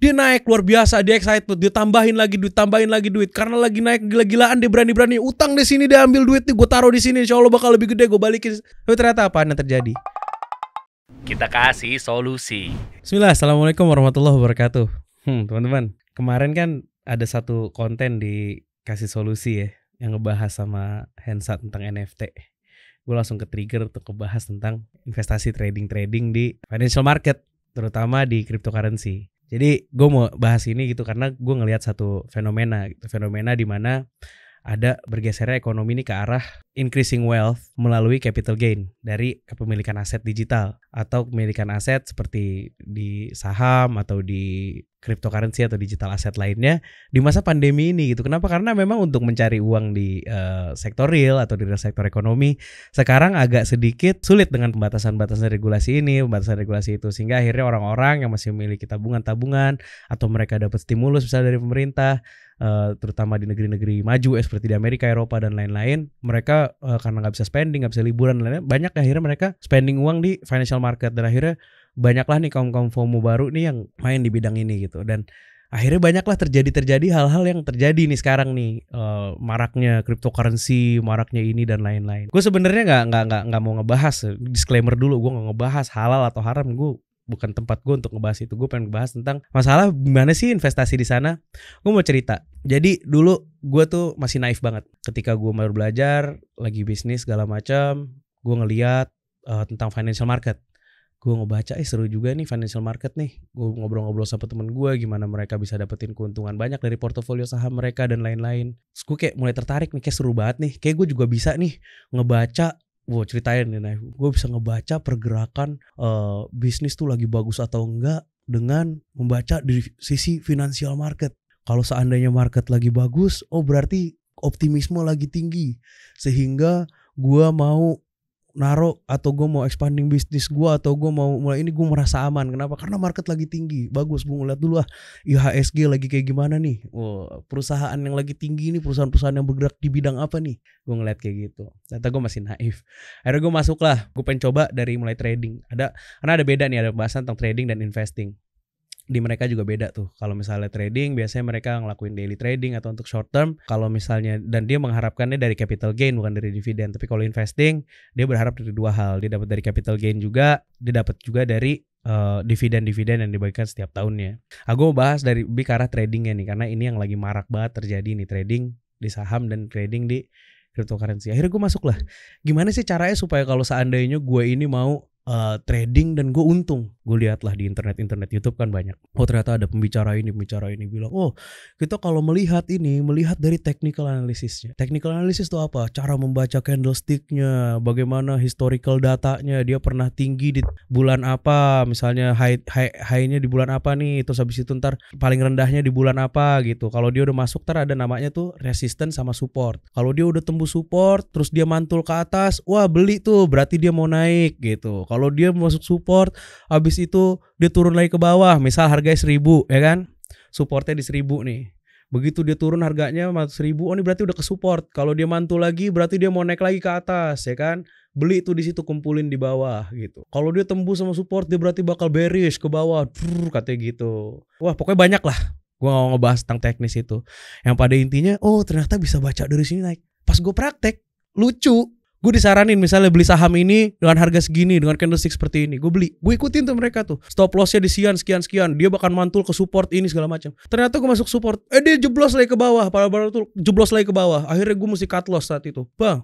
Dia naik luar biasa, dia excited, dia tambahin lagi duit, tambahin lagi duit. Karena lagi naik gila-gilaan, dia berani-berani utang di sini, dia ambil duit nih, gue taruh di sini, insya Allah bakal lebih gede, gue balikin. Tapi ternyata apa yang terjadi? Kita kasih solusi. Bismillah, Assalamualaikum warahmatullahi wabarakatuh. Hmm, teman-teman, kemarin kan ada satu konten di kasih solusi ya, yang ngebahas sama handset tentang NFT gue langsung ke trigger untuk ngebahas tentang investasi trading-trading di financial market, terutama di cryptocurrency. Jadi gue mau bahas ini gitu karena gue ngelihat satu fenomena gitu. Fenomena di mana ada bergesernya ekonomi ini ke arah increasing wealth melalui capital gain dari kepemilikan aset digital atau kepemilikan aset seperti di saham atau di cryptocurrency atau digital aset lainnya di masa pandemi ini gitu. Kenapa? Karena memang untuk mencari uang di uh, sektor real atau di sektor ekonomi sekarang agak sedikit sulit dengan pembatasan pembatasan regulasi ini, pembatasan regulasi itu sehingga akhirnya orang-orang yang masih memiliki tabungan-tabungan atau mereka dapat stimulus misalnya dari pemerintah Eh, terutama di negeri-negeri maju eh, seperti di Amerika, Eropa dan lain-lain, mereka uh, karena nggak bisa spending, nggak bisa liburan dan lain-lain, banyak akhirnya mereka spending uang di financial market dan akhirnya banyaklah nih kaum kaum FOMO baru nih yang main di bidang ini gitu dan akhirnya banyaklah terjadi terjadi hal-hal yang terjadi nih sekarang nih uh, maraknya cryptocurrency maraknya ini dan lain-lain gue sebenarnya nggak nggak nggak nggak mau ngebahas disclaimer dulu gue nggak ngebahas halal atau haram gue bukan tempat gue untuk ngebahas itu. Gue pengen ngebahas tentang masalah gimana sih investasi di sana. Gue mau cerita. Jadi dulu gue tuh masih naif banget. Ketika gue baru belajar, lagi bisnis segala macam, gue ngeliat uh, tentang financial market. Gue ngebaca, eh seru juga nih financial market nih. Gue ngobrol-ngobrol sama temen gue gimana mereka bisa dapetin keuntungan banyak dari portofolio saham mereka dan lain-lain. gue kayak mulai tertarik nih, kayak seru banget nih. Kayak gue juga bisa nih ngebaca gue ceritain nih, nah, gue bisa ngebaca pergerakan uh, bisnis tuh lagi bagus atau enggak dengan membaca di sisi financial market. Kalau seandainya market lagi bagus, oh berarti optimisme lagi tinggi sehingga gue mau naro atau gue mau expanding bisnis gue atau gue mau mulai ini gue merasa aman kenapa karena market lagi tinggi bagus gue ngeliat dulu ah IHSG lagi kayak gimana nih oh, perusahaan yang lagi tinggi ini perusahaan-perusahaan yang bergerak di bidang apa nih gue ngeliat kayak gitu ternyata gue masih naif akhirnya gue masuk lah gue pengen coba dari mulai trading ada karena ada beda nih ada bahasan tentang trading dan investing di mereka juga beda tuh. Kalau misalnya trading, biasanya mereka ngelakuin daily trading atau untuk short term. Kalau misalnya dan dia mengharapkannya dari capital gain bukan dari dividen. Tapi kalau investing, dia berharap dari dua hal. Dia dapat dari capital gain juga, dia dapat juga dari dividen eh, dividen-dividen yang dibagikan setiap tahunnya. Aku ah, mau bahas dari bicara ke arah tradingnya nih, karena ini yang lagi marak banget terjadi nih trading di saham dan trading di cryptocurrency. Akhirnya gue masuk lah. Gimana sih caranya supaya kalau seandainya gue ini mau uh, trading dan gue untung? gue lah di internet internet YouTube kan banyak oh ternyata ada pembicara ini pembicara ini bilang oh kita kalau melihat ini melihat dari technical analysisnya. technical analysis itu apa cara membaca candlesticknya bagaimana historical datanya dia pernah tinggi di bulan apa misalnya high high highnya di bulan apa nih terus habis itu ntar paling rendahnya di bulan apa gitu kalau dia udah masuk ntar ada namanya tuh resistance sama support kalau dia udah tembus support terus dia mantul ke atas wah beli tuh berarti dia mau naik gitu kalau dia masuk support habis itu dia turun lagi ke bawah, misal harganya seribu ya kan? Supportnya di seribu nih. Begitu dia turun harganya seribu, oh ini berarti udah ke support. Kalau dia mantul lagi, berarti dia mau naik lagi ke atas ya kan? Beli itu di situ kumpulin di bawah gitu. Kalau dia tembus sama support, dia berarti bakal bearish ke bawah, brrr, katanya gitu. Wah pokoknya banyak lah. gua gak mau ngebahas tentang teknis itu. Yang pada intinya, oh ternyata bisa baca dari sini naik. Pas gue praktek, lucu gue disaranin misalnya beli saham ini dengan harga segini dengan candlestick seperti ini gue beli gue ikutin tuh mereka tuh stop lossnya di sian sekian sekian dia bahkan mantul ke support ini segala macam ternyata gue masuk support eh dia jeblos lagi ke bawah pada baru tuh jeblos lagi ke bawah akhirnya gue mesti cut loss saat itu bang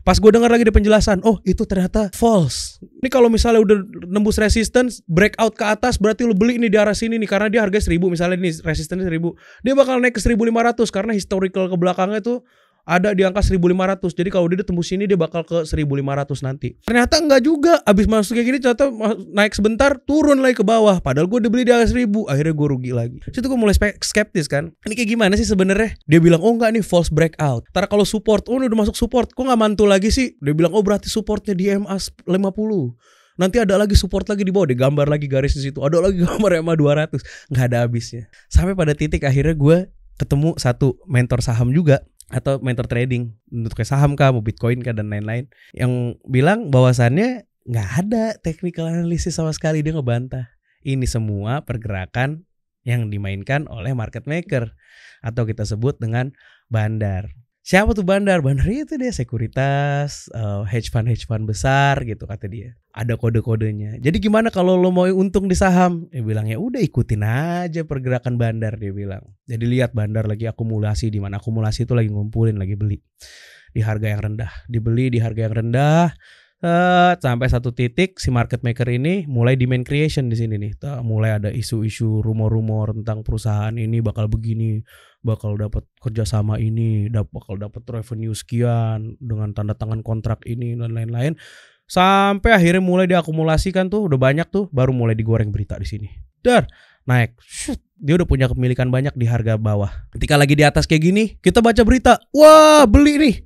Pas gue dengar lagi di penjelasan, oh itu ternyata false. Ini kalau misalnya udah nembus resistance, breakout ke atas, berarti lo beli ini di arah sini nih karena dia harga seribu misalnya ini resistance seribu Dia bakal naik ke seribu lima ratus karena historical ke belakangnya tuh ada di angka 1500 jadi kalau dia tembus sini dia bakal ke 1500 nanti ternyata enggak juga abis masuk kayak gini ternyata naik sebentar turun lagi ke bawah padahal gue beli di angka 1000 akhirnya gue rugi lagi situ gue mulai skeptis kan ini kayak gimana sih sebenarnya dia bilang oh enggak nih false breakout ntar kalau support oh udah masuk support kok nggak mantul lagi sih dia bilang oh berarti supportnya di MA 50 nanti ada lagi support lagi di bawah deh gambar lagi garis di situ ada lagi gambar MA 200 nggak ada habisnya sampai pada titik akhirnya gue ketemu satu mentor saham juga atau mentor trading untuk kayak saham kah, mau bitcoin kah dan lain-lain yang bilang bahwasannya nggak ada technical analysis sama sekali dia ngebantah ini semua pergerakan yang dimainkan oleh market maker atau kita sebut dengan bandar siapa tuh bandar bandar itu iya dia sekuritas uh, hedge fund hedge fund besar gitu kata dia ada kode kodenya jadi gimana kalau lo mau untung di saham dia bilang ya udah ikutin aja pergerakan bandar dia bilang jadi lihat bandar lagi akumulasi di mana akumulasi itu lagi ngumpulin lagi beli di harga yang rendah dibeli di harga yang rendah Uh, sampai satu titik si market maker ini mulai demand creation di sini nih. Tuh, mulai ada isu-isu rumor-rumor tentang perusahaan ini bakal begini, bakal dapat kerjasama ini, dap bakal dapat revenue sekian dengan tanda tangan kontrak ini dan lain-lain. Sampai akhirnya mulai diakumulasikan tuh udah banyak tuh baru mulai digoreng berita di sini. Dar naik. Shoot, dia udah punya kepemilikan banyak di harga bawah. Ketika lagi di atas kayak gini, kita baca berita, wah beli nih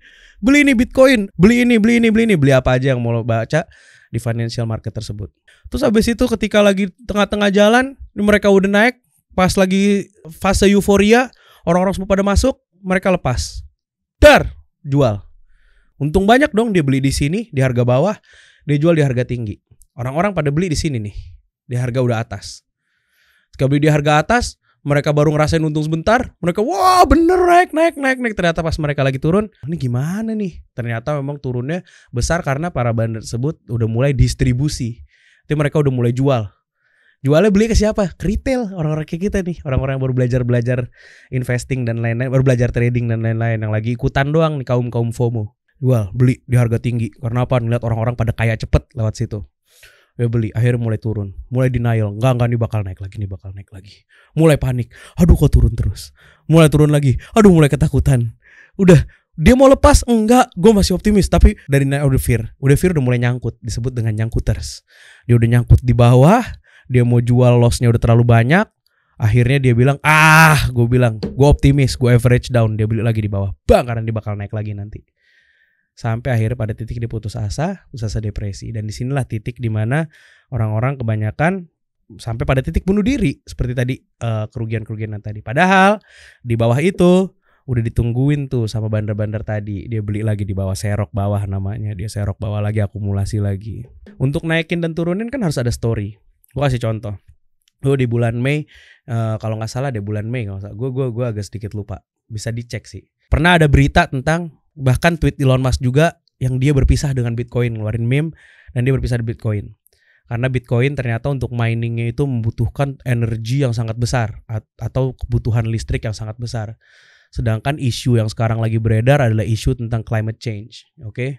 beli ini Bitcoin, beli ini, beli ini, beli ini, beli apa aja yang mau lo baca di financial market tersebut. Terus habis itu ketika lagi tengah-tengah jalan, mereka udah naik, pas lagi fase euforia, orang-orang semua pada masuk, mereka lepas. Dar, jual. Untung banyak dong dia beli di sini di harga bawah, dia jual di harga tinggi. Orang-orang pada beli di sini nih, di harga udah atas. Ketika beli di harga atas, mereka baru ngerasain untung sebentar, mereka wah bener naik naik naik naik ternyata pas mereka lagi turun, oh, ini gimana nih? Ternyata memang turunnya besar karena para bandar tersebut udah mulai distribusi. Itu mereka udah mulai jual. Jualnya beli ke siapa? Ke retail, orang-orang kayak kita nih, orang-orang yang baru belajar-belajar investing dan lain-lain, baru belajar trading dan lain-lain yang lagi ikutan doang nih kaum-kaum FOMO. Jual, beli di harga tinggi. Karena apa? Ngeliat orang-orang pada kaya cepet lewat situ gue beli akhirnya mulai turun mulai denial nggak nggak nih bakal naik lagi nih bakal naik lagi mulai panik aduh kok turun terus mulai turun lagi aduh mulai ketakutan udah dia mau lepas enggak gue masih optimis tapi dari naik udah fear udah fear udah mulai nyangkut disebut dengan nyangkuters dia udah nyangkut di bawah dia mau jual lossnya udah terlalu banyak akhirnya dia bilang ah gue bilang gue optimis gue average down dia beli lagi di bawah bang karena dia bakal naik lagi nanti sampai akhirnya pada titik dia putus asa, putus asa depresi dan disinilah titik dimana orang-orang kebanyakan sampai pada titik bunuh diri seperti tadi eh, kerugian-kerugian yang tadi. Padahal di bawah itu udah ditungguin tuh sama bandar-bandar tadi dia beli lagi di bawah serok bawah namanya dia serok bawah lagi akumulasi lagi untuk naikin dan turunin kan harus ada story gue kasih contoh gue di bulan Mei uh, kalau nggak salah di bulan Mei nggak usah. gue gue gue agak sedikit lupa bisa dicek sih pernah ada berita tentang bahkan tweet Elon Musk juga yang dia berpisah dengan Bitcoin ngeluarin meme dan dia berpisah dari Bitcoin karena Bitcoin ternyata untuk miningnya itu membutuhkan energi yang sangat besar atau kebutuhan listrik yang sangat besar. Sedangkan isu yang sekarang lagi beredar adalah isu tentang climate change, oke? Okay?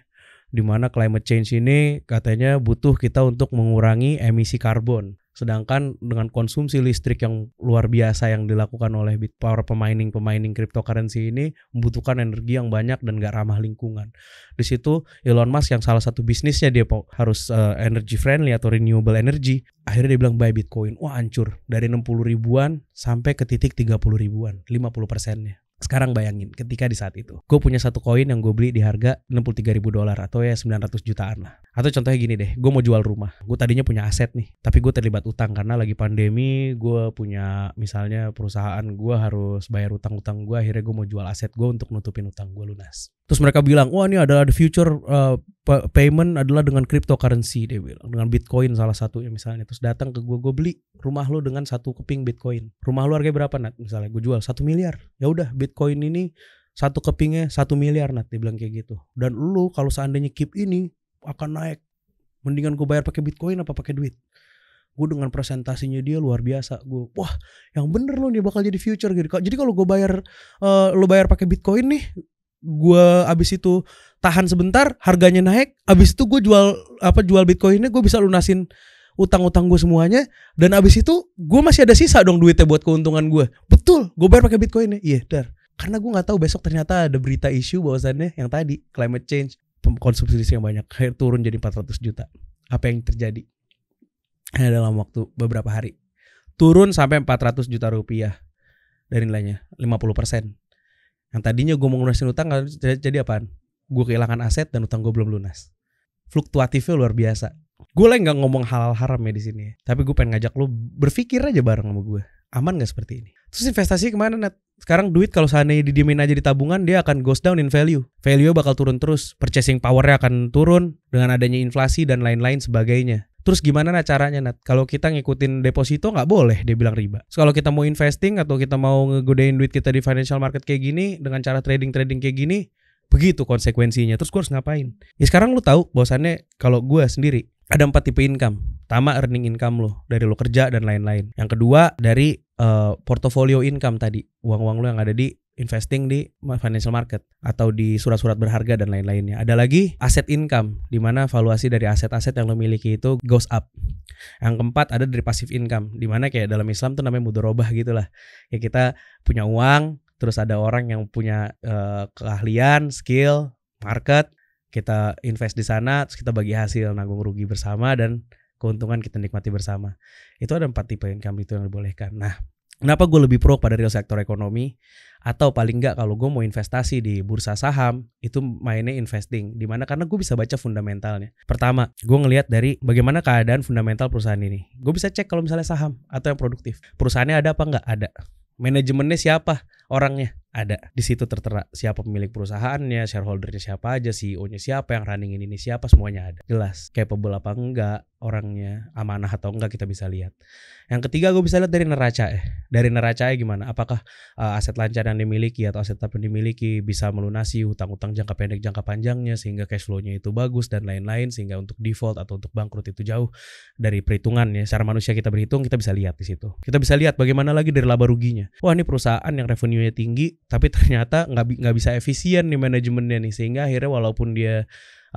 Dimana climate change ini katanya butuh kita untuk mengurangi emisi karbon. Sedangkan dengan konsumsi listrik yang luar biasa yang dilakukan oleh para pemaining-pemaining cryptocurrency ini membutuhkan energi yang banyak dan gak ramah lingkungan. Di situ Elon Musk yang salah satu bisnisnya dia harus uh, energy friendly atau renewable energy. Akhirnya dia bilang buy Bitcoin. Wah hancur. Dari 60 ribuan sampai ke titik 30 ribuan. 50 persennya. Sekarang bayangin ketika di saat itu. Gue punya satu koin yang gue beli di harga 63 ribu dolar atau ya 900 jutaan lah. Atau contohnya gini deh, gue mau jual rumah. Gue tadinya punya aset nih, tapi gue terlibat utang karena lagi pandemi. Gue punya misalnya perusahaan gue harus bayar utang-utang gue. Akhirnya gue mau jual aset gue untuk nutupin utang gue lunas. Terus mereka bilang, wah ini adalah the future uh, payment adalah dengan cryptocurrency. Dia bilang dengan bitcoin salah satunya misalnya. Terus datang ke gue, gue beli rumah lo dengan satu keping bitcoin. Rumah lo harganya berapa nat? Misalnya gue jual satu miliar. Ya udah, bitcoin ini satu kepingnya satu miliar nat dia bilang kayak gitu dan lu kalau seandainya keep ini akan naik mendingan gue bayar pakai bitcoin apa pakai duit gue dengan presentasinya dia luar biasa gue wah yang bener loh dia bakal jadi future gitu jadi kalau gue bayar uh, eh, lo bayar pakai bitcoin nih gue abis itu tahan sebentar harganya naik abis itu gue jual apa jual bitcoinnya gue bisa lunasin utang-utang gue semuanya dan abis itu gue masih ada sisa dong duitnya buat keuntungan gue betul gue bayar pakai bitcoinnya iya dar karena gue nggak tahu besok ternyata ada berita isu bahwasannya yang tadi climate change konsumsi listrik yang banyak turun jadi 400 juta. Apa yang terjadi? Hanya dalam waktu beberapa hari. Turun sampai 400 juta rupiah dari nilainya, 50%. Yang tadinya gue mau lunasin utang jadi apaan? Gue kehilangan aset dan utang gue belum lunas. Fluktuatifnya luar biasa. Gue lagi nggak ngomong halal haram ya di sini, ya. tapi gue pengen ngajak lo berpikir aja bareng sama gue. Aman gak seperti ini? Terus investasi kemana Nat? sekarang duit kalau seandainya didiemin aja di tabungan dia akan goes down in value. Value bakal turun terus, purchasing powernya akan turun dengan adanya inflasi dan lain-lain sebagainya. Terus gimana nah caranya Nat? Kalau kita ngikutin deposito nggak boleh dia bilang riba. So, kalau kita mau investing atau kita mau ngegodain duit kita di financial market kayak gini dengan cara trading-trading kayak gini, begitu konsekuensinya. Terus gue harus ngapain? Ya sekarang lu tahu bahwasannya kalau gue sendiri ada empat tipe income. Pertama earning income lo dari lo kerja dan lain-lain. Yang kedua dari uh, eh, portfolio income tadi, uang-uang lo yang ada di investing di financial market atau di surat-surat berharga dan lain-lainnya. Ada lagi aset income di mana valuasi dari aset-aset yang lo miliki itu goes up. Yang keempat ada dari passive income di mana kayak dalam Islam tuh namanya mudorobah gitulah. lah. Ya kita punya uang terus ada orang yang punya uh, keahlian, skill, market kita invest di sana terus kita bagi hasil nanggung rugi bersama dan keuntungan kita nikmati bersama itu ada empat tipe income itu yang dibolehkan nah kenapa gue lebih pro pada real sektor ekonomi atau paling enggak kalau gue mau investasi di bursa saham itu mainnya investing dimana karena gue bisa baca fundamentalnya pertama gue ngelihat dari bagaimana keadaan fundamental perusahaan ini gue bisa cek kalau misalnya saham atau yang produktif perusahaannya ada apa enggak ada manajemennya siapa orangnya ada di situ tertera siapa pemilik perusahaannya, shareholdernya siapa aja, CEO-nya siapa, yang running ini siapa, semuanya ada. Jelas, capable apa enggak, orangnya amanah atau enggak kita bisa lihat. Yang ketiga gue bisa lihat dari neraca eh Dari neraca ya gimana? Apakah uh, aset lancar yang dimiliki atau aset tetap yang dimiliki bisa melunasi hutang-hutang jangka pendek jangka panjangnya sehingga cash flow-nya itu bagus dan lain-lain sehingga untuk default atau untuk bangkrut itu jauh dari perhitungannya. Secara manusia kita berhitung kita bisa lihat di situ. Kita bisa lihat bagaimana lagi dari laba ruginya. Wah ini perusahaan yang revenue-nya tinggi tapi ternyata nggak nggak bisa efisien nih manajemennya nih sehingga akhirnya walaupun dia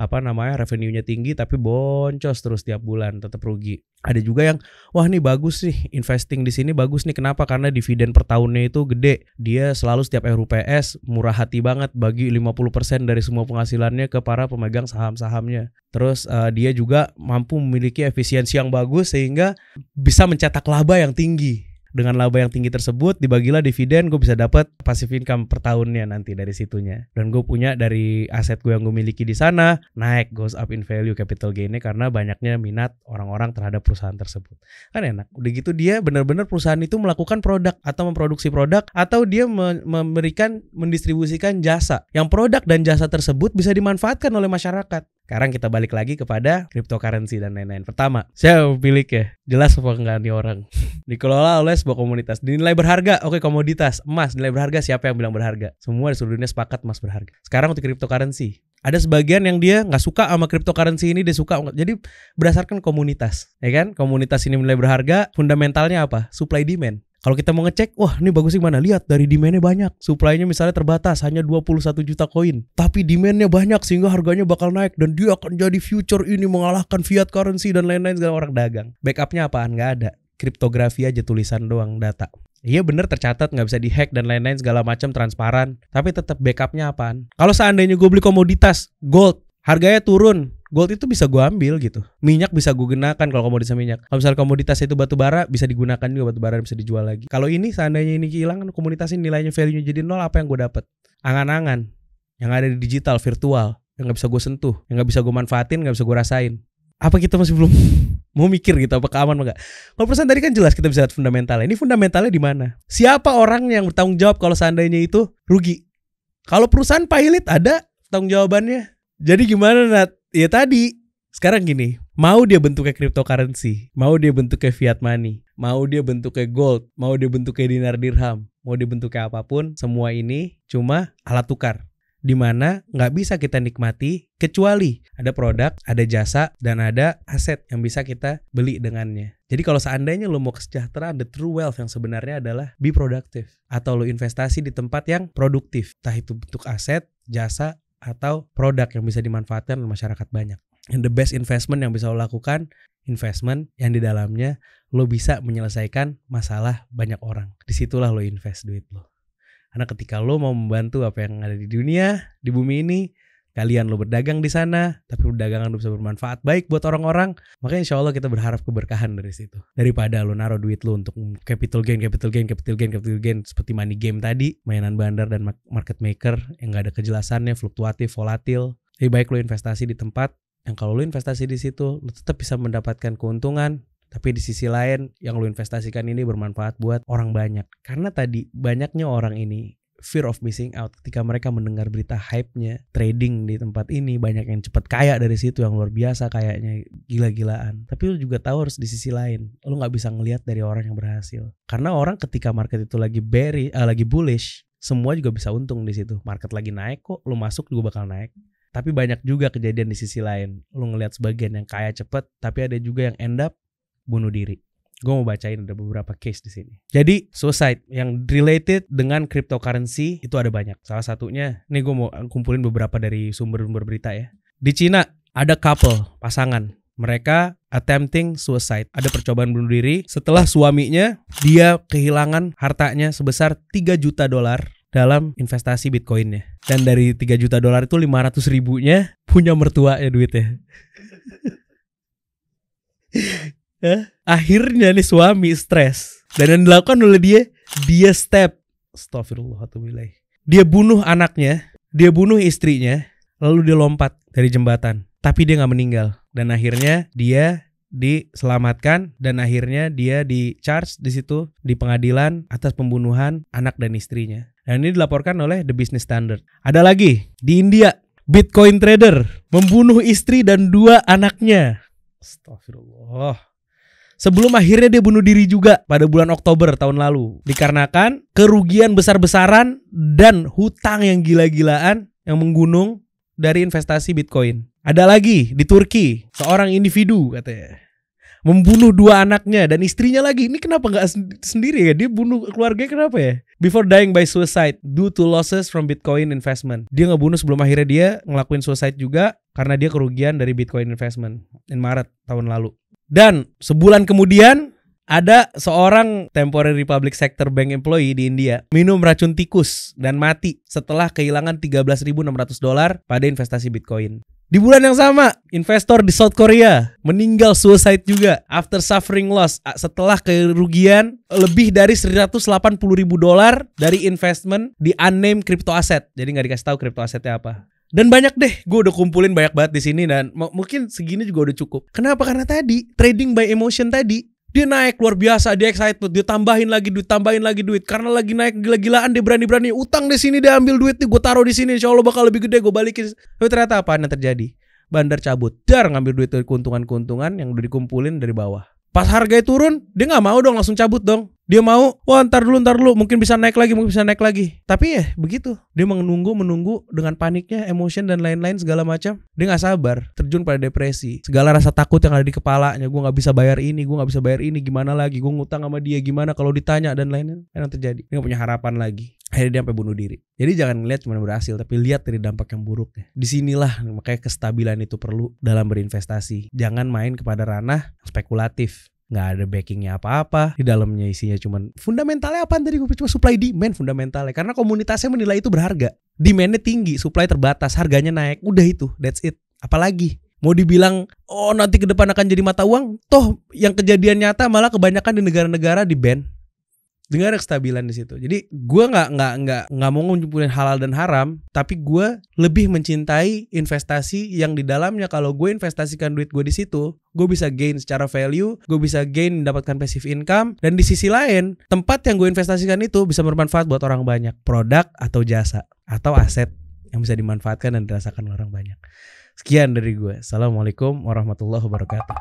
apa namanya revenue-nya tinggi tapi boncos terus tiap bulan tetap rugi. Ada juga yang wah nih bagus nih investing di sini bagus nih kenapa? Karena dividen per tahunnya itu gede. Dia selalu setiap RUPS murah hati banget bagi 50% dari semua penghasilannya ke para pemegang saham-sahamnya. Terus uh, dia juga mampu memiliki efisiensi yang bagus sehingga bisa mencetak laba yang tinggi dengan laba yang tinggi tersebut dibagilah dividen gue bisa dapat passive income per tahunnya nanti dari situnya dan gue punya dari aset gue yang gue miliki di sana naik goes up in value capital gainnya karena banyaknya minat orang-orang terhadap perusahaan tersebut kan enak udah gitu dia benar-benar perusahaan itu melakukan produk atau memproduksi produk atau dia memberikan mendistribusikan jasa yang produk dan jasa tersebut bisa dimanfaatkan oleh masyarakat sekarang kita balik lagi kepada cryptocurrency dan lain-lain. Pertama, saya pilih ya. Jelas apa enggak nih orang? Dikelola oleh sebuah komunitas. Dinilai berharga. Oke, komoditas. Emas nilai berharga. Siapa yang bilang berharga? Semua di seluruh dunia sepakat emas berharga. Sekarang untuk cryptocurrency. Ada sebagian yang dia nggak suka sama cryptocurrency ini, dia suka. Jadi berdasarkan komunitas, ya kan? Komunitas ini nilai berharga. Fundamentalnya apa? Supply demand. Kalau kita mau ngecek, wah ini bagus sih mana? Lihat dari demandnya banyak. Supply-nya misalnya terbatas, hanya 21 juta koin. Tapi demand-nya banyak sehingga harganya bakal naik. Dan dia akan jadi future ini mengalahkan fiat currency dan lain-lain segala orang dagang. Backup-nya apaan? Gak ada. Kriptografi aja tulisan doang data. Iya bener tercatat nggak bisa dihack dan lain-lain segala macam transparan. Tapi tetap backupnya apaan? Kalau seandainya gue beli komoditas gold, harganya turun, gold itu bisa gue ambil gitu minyak bisa gue gunakan kalau komoditas minyak kalau misalnya komoditas itu batu bara bisa digunakan juga batu bara bisa dijual lagi kalau ini seandainya ini kehilangan ini nilainya value-nya jadi nol apa yang gue dapat angan-angan yang ada di digital virtual yang nggak bisa gue sentuh yang nggak bisa gue manfaatin nggak bisa gue rasain apa kita masih belum mau mikir gitu apa aman enggak. Kalau perusahaan tadi kan jelas kita bisa lihat fundamentalnya. Ini fundamentalnya di mana? Siapa orang yang bertanggung jawab kalau seandainya itu rugi? Kalau perusahaan pilot ada tanggung jawabannya. Jadi gimana Nat? ya tadi sekarang gini mau dia bentuknya cryptocurrency mau dia bentuknya fiat money mau dia bentuknya gold mau dia bentuknya dinar dirham mau dia bentuknya apapun semua ini cuma alat tukar di mana nggak bisa kita nikmati kecuali ada produk, ada jasa, dan ada aset yang bisa kita beli dengannya. Jadi kalau seandainya lo mau kesejahteraan, the true wealth yang sebenarnya adalah be productive. Atau lo investasi di tempat yang produktif. Entah itu bentuk aset, jasa, atau produk yang bisa dimanfaatkan oleh masyarakat banyak. And the best investment yang bisa lo lakukan, investment yang di dalamnya lo bisa menyelesaikan masalah banyak orang. Disitulah lo invest duit lo. Karena ketika lo mau membantu apa yang ada di dunia, di bumi ini, kalian lo berdagang di sana, tapi perdagangan lo bisa bermanfaat baik buat orang-orang, maka insya Allah kita berharap keberkahan dari situ. Daripada lo naruh duit lo untuk capital gain, capital gain, capital gain, capital gain, seperti money game tadi, mainan bandar dan market maker yang gak ada kejelasannya, fluktuatif, volatil. Lebih baik lo investasi di tempat yang kalau lo investasi di situ, lo tetap bisa mendapatkan keuntungan, tapi di sisi lain yang lo investasikan ini bermanfaat buat orang banyak. Karena tadi banyaknya orang ini fear of missing out ketika mereka mendengar berita hype-nya trading di tempat ini banyak yang cepat kaya dari situ yang luar biasa kayaknya gila-gilaan tapi lu juga tahu harus di sisi lain lu nggak bisa ngelihat dari orang yang berhasil karena orang ketika market itu lagi berry uh, eh, lagi bullish semua juga bisa untung di situ market lagi naik kok lu masuk juga bakal naik tapi banyak juga kejadian di sisi lain lu ngelihat sebagian yang kaya cepet tapi ada juga yang end up bunuh diri Gue mau bacain ada beberapa case di sini. Jadi suicide yang related dengan cryptocurrency itu ada banyak. Salah satunya, ini gue mau kumpulin beberapa dari sumber-sumber berita ya. Di Cina ada couple pasangan mereka attempting suicide. Ada percobaan bunuh diri setelah suaminya dia kehilangan hartanya sebesar 3 juta dolar dalam investasi Bitcoinnya. Dan dari 3 juta dolar itu 500 ribunya punya mertua ya duitnya. Akhirnya nih suami stres dan yang dilakukan oleh dia dia step Astagfirullahaladzim Dia bunuh anaknya, dia bunuh istrinya, lalu dia lompat dari jembatan. Tapi dia nggak meninggal dan akhirnya dia diselamatkan dan akhirnya dia di charge di situ di pengadilan atas pembunuhan anak dan istrinya. Dan ini dilaporkan oleh The Business Standard. Ada lagi di India, Bitcoin trader membunuh istri dan dua anaknya. Astagfirullah sebelum akhirnya dia bunuh diri juga pada bulan Oktober tahun lalu dikarenakan kerugian besar-besaran dan hutang yang gila-gilaan yang menggunung dari investasi Bitcoin. Ada lagi di Turki, seorang individu katanya membunuh dua anaknya dan istrinya lagi. Ini kenapa nggak sendiri ya? Dia bunuh keluarga kenapa ya? Before dying by suicide due to losses from Bitcoin investment. Dia ngebunuh sebelum akhirnya dia ngelakuin suicide juga karena dia kerugian dari Bitcoin investment in Maret tahun lalu. Dan sebulan kemudian ada seorang temporary public sector bank employee di India minum racun tikus dan mati setelah kehilangan 13.600 dolar pada investasi Bitcoin. Di bulan yang sama, investor di South Korea meninggal suicide juga after suffering loss setelah kerugian lebih dari 180.000 dolar dari investment di unnamed crypto asset. Jadi nggak dikasih tahu crypto asetnya apa. Dan banyak deh, gue udah kumpulin banyak banget di sini dan mungkin segini juga udah cukup. Kenapa? Karena tadi trading by emotion tadi dia naik luar biasa, dia excited, dia tambahin lagi duit, tambahin lagi duit karena lagi naik gila-gilaan dia berani-berani utang di sini dia ambil duit nih gue taruh di sini insyaallah bakal lebih gede gue balikin. Tapi ternyata apa yang terjadi? Bandar cabut, dar ngambil duit dari keuntungan-keuntungan yang udah dikumpulin dari bawah. Pas harga turun, dia nggak mau dong langsung cabut dong dia mau wah ntar dulu ntar dulu mungkin bisa naik lagi mungkin bisa naik lagi tapi ya begitu dia menunggu menunggu dengan paniknya emotion dan lain-lain segala macam dia nggak sabar terjun pada depresi segala rasa takut yang ada di kepalanya gue nggak bisa bayar ini gue nggak bisa bayar ini gimana lagi gue ngutang sama dia gimana kalau ditanya dan lain-lain yang terjadi dia gak punya harapan lagi akhirnya dia sampai bunuh diri jadi jangan ngeliat cuma berhasil tapi lihat dari dampak yang buruknya disinilah makanya kestabilan itu perlu dalam berinvestasi jangan main kepada ranah spekulatif nggak ada backingnya apa-apa di dalamnya isinya cuman fundamentalnya apa tadi gue cuma supply demand fundamentalnya karena komunitasnya menilai itu berharga demandnya tinggi supply terbatas harganya naik udah itu that's it apalagi mau dibilang oh nanti ke depan akan jadi mata uang toh yang kejadian nyata malah kebanyakan di negara-negara di band dengar ada kestabilan di situ. Jadi gue nggak nggak nggak nggak mau ngumpulin halal dan haram, tapi gue lebih mencintai investasi yang di dalamnya kalau gue investasikan duit gue di situ, gue bisa gain secara value, gue bisa gain mendapatkan passive income, dan di sisi lain tempat yang gue investasikan itu bisa bermanfaat buat orang banyak, produk atau jasa atau aset yang bisa dimanfaatkan dan dirasakan orang banyak. Sekian dari gue. Assalamualaikum warahmatullahi wabarakatuh.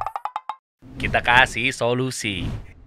Kita kasih solusi.